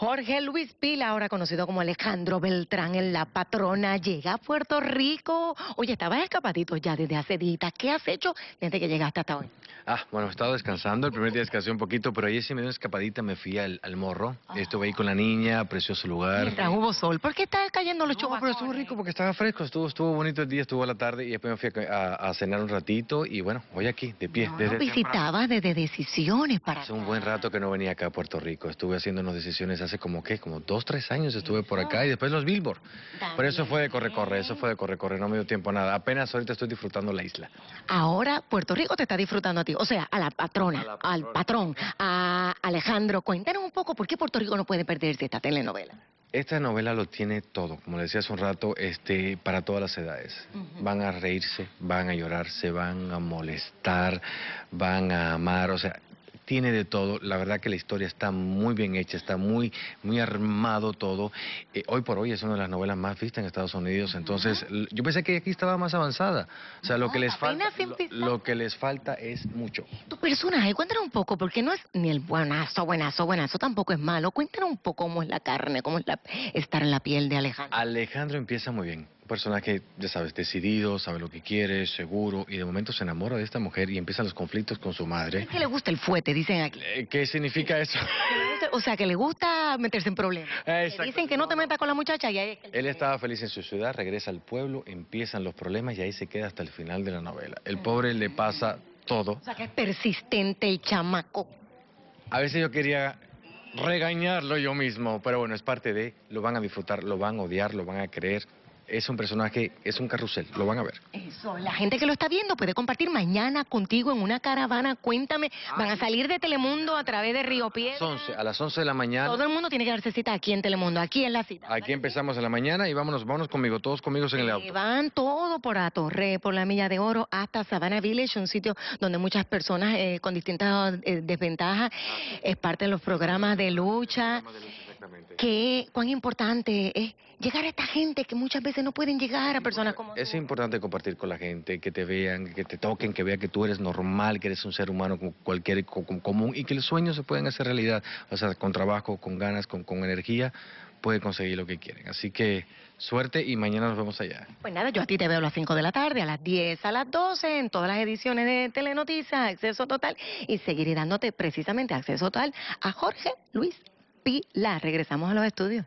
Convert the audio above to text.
Jorge Luis Pila, ahora conocido como Alejandro Beltrán en La Patrona, llega a Puerto Rico. Oye, estabas escapadito ya desde hace días. ¿Qué has hecho desde que llegaste hasta hoy? Ah, bueno, he estado descansando. El primer día descansé un poquito, pero ayer sí me dio una escapadita, me fui al, morro. Ah. Estuve ahí con la niña, su lugar. Mientras hubo sol, ¿por qué estás cayendo los No, pero estuvo rico porque estaba fresco, estuvo, bonito el día, estuvo la tarde y después me fui a, cenar un ratito y bueno, hoy aquí, de pie. No, desde desde decisiones para Hace un buen rato que no venía acá a Puerto Rico, estuve haciendo unas decisiones hace como que, como dos, tres años estuve por acá y después los Billboard. Por Pero eso fue de corre-corre, eso fue de corre-corre, no me dio tiempo a nada. Apenas ahorita estoy disfrutando la isla. Ahora Puerto Rico te está disfrutando a ti, o sea, a la patrona, al patrón, a Alejandro. Cuéntanos un poco por qué Puerto Rico no puede perderse esta telenovela. Esta novela lo tiene todo, como le decía hace un rato, este, para todas las edades. Van a reírse, van a llorar, se van a molestar, van a amar, o sea, tiene de todo. La verdad que la historia está muy bien hecha, está muy, muy armado todo. Eh, hoy por hoy es una de las novelas más vistas en Estados Unidos. Entonces, yo pensé que aquí estaba más avanzada. O sea, lo, que les falta, que les falta es mucho. Tu persona, cuéntanos un poco, porque no es ni el buenazo, buenazo, buenazo, tampoco es malo. Cuéntanos un poco cómo es la carne, cómo es estar en la piel de Alejandro. Alejandro empieza muy bien personaje, ya sabes, decidido, sabe lo que quiere, seguro, y de momento se enamora de esta mujer y empiezan los conflictos con su madre. que le gusta el fuete, dicen aquí. Eh, ¿Qué significa eso? o sea, que le gusta meterse en problemas. Dicen que no te metas con la muchacha y ahí... Él estaba feliz en su ciudad, regresa al pueblo, empiezan los problemas y ahí se queda hasta el final de la novela. El pobre le pasa todo. O sea, que es persistente el chamaco. A veces yo quería regañarlo yo mismo, pero bueno, es parte de... Lo van a disfrutar, lo van a odiar, lo van a creer es un personaje, es un carrusel, lo van a ver. Eso, la gente que lo está viendo puede compartir mañana contigo en una caravana, cuéntame, ah, van a salir de Telemundo a través de Río Piedra. A las 11, de la mañana. Todo el mundo tiene que darse cita aquí en Telemundo, aquí en la cita. Aquí empezamos en la mañana y vámonos, vámonos conmigo, todos conmigo en el auto. van todo por la Torre, por la Milla de Oro, hasta Savannah Village, un sitio donde muchas personas eh, con distintas eh, desventajas, ah, es parte de los programas de lucha. Que cuán importante es llegar a esta gente que muchas veces no pueden llegar a personas como Es importante compartir con la gente, que te vean, que te toquen, que vean que tú eres normal, que eres un ser humano como cualquier común y que los sueños se pueden hacer realidad. O sea, con trabajo, con ganas, con, con energía, puede conseguir lo que quieren. Así que suerte y mañana nos vemos allá. Pues nada, yo a ti te veo a las 5 de la tarde, a las 10, a las 12, en todas las ediciones de Telenoticias, Acceso Total, y seguiré dándote precisamente Acceso Total a Jorge Luis la Regresamos a los estudios.